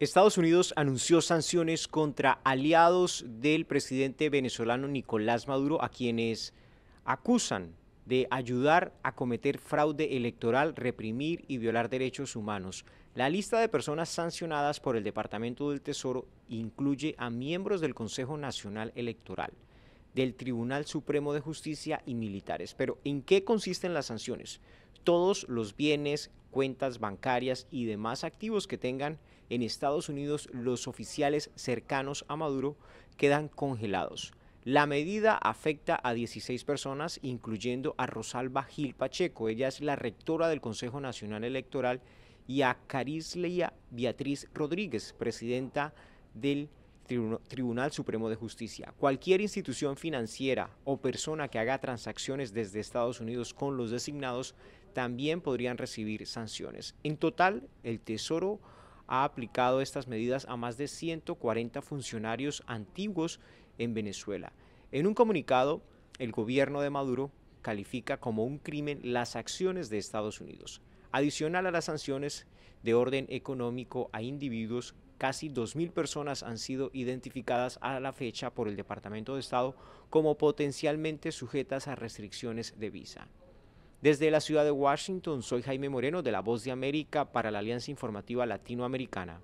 Estados Unidos anunció sanciones contra aliados del presidente venezolano Nicolás Maduro, a quienes acusan de ayudar a cometer fraude electoral, reprimir y violar derechos humanos. La lista de personas sancionadas por el Departamento del Tesoro incluye a miembros del Consejo Nacional Electoral, del Tribunal Supremo de Justicia y militares. Pero ¿en qué consisten las sanciones? Todos los bienes, cuentas bancarias y demás activos que tengan en Estados Unidos los oficiales cercanos a Maduro quedan congelados. La medida afecta a 16 personas, incluyendo a Rosalba Gil Pacheco, ella es la rectora del Consejo Nacional Electoral, y a Carislea Beatriz Rodríguez, presidenta del Tribunal Supremo de Justicia. Cualquier institución financiera o persona que haga transacciones desde Estados Unidos con los designados también podrían recibir sanciones. En total, el Tesoro ha aplicado estas medidas a más de 140 funcionarios antiguos en Venezuela. En un comunicado, el gobierno de Maduro califica como un crimen las acciones de Estados Unidos, adicional a las sanciones de orden económico a individuos Casi 2.000 personas han sido identificadas a la fecha por el Departamento de Estado como potencialmente sujetas a restricciones de visa. Desde la ciudad de Washington, soy Jaime Moreno de La Voz de América para la Alianza Informativa Latinoamericana.